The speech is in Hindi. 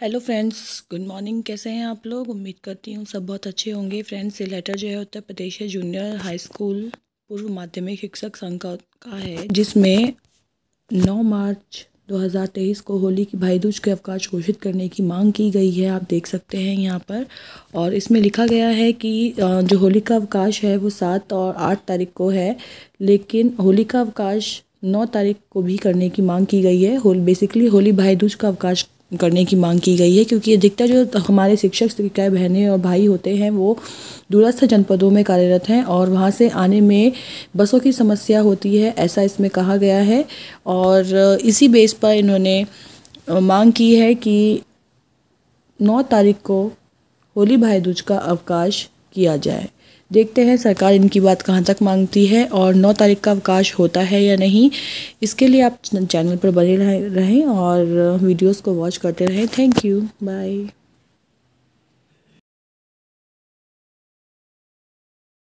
हेलो फ्रेंड्स गुड मॉर्निंग कैसे हैं आप लोग उम्मीद करती हूँ सब बहुत अच्छे होंगे फ्रेंड्स ये लेटर जो है उत्तर प्रदेश है जूनियर हाई स्कूल पूर्व माध्यमिक शिक्षक संघ का, है जिसमें 9 मार्च 2023 को होली की भाईदूज के अवकाश घोषित करने की मांग की गई है आप देख सकते हैं यहाँ पर और इसमें लिखा गया है कि जो होली का अवकाश है वो सात और आठ तारीख को है लेकिन होली का अवकाश नौ तारीख को भी करने की मांग की गई है होल बेसिकली होली भाई दूज का अवकाश करने की मांग की गई है क्योंकि अधिकतर जो हमारे शिक्षक शिक्षिकाएँ बहनें और भाई होते हैं वो दूरस्थ जनपदों में कार्यरत हैं और वहाँ से आने में बसों की समस्या होती है ऐसा इसमें कहा गया है और इसी बेस पर इन्होंने मांग की है कि नौ तारीख को होली भाई दूज का अवकाश किया जाए देखते हैं सरकार इनकी बात कहाँ तक मांगती है और नौ तारीख का अवकाश होता है या नहीं इसके लिए आप चैनल पर बने रहें और वीडियोस को वॉच करते रहें थैंक यू बाय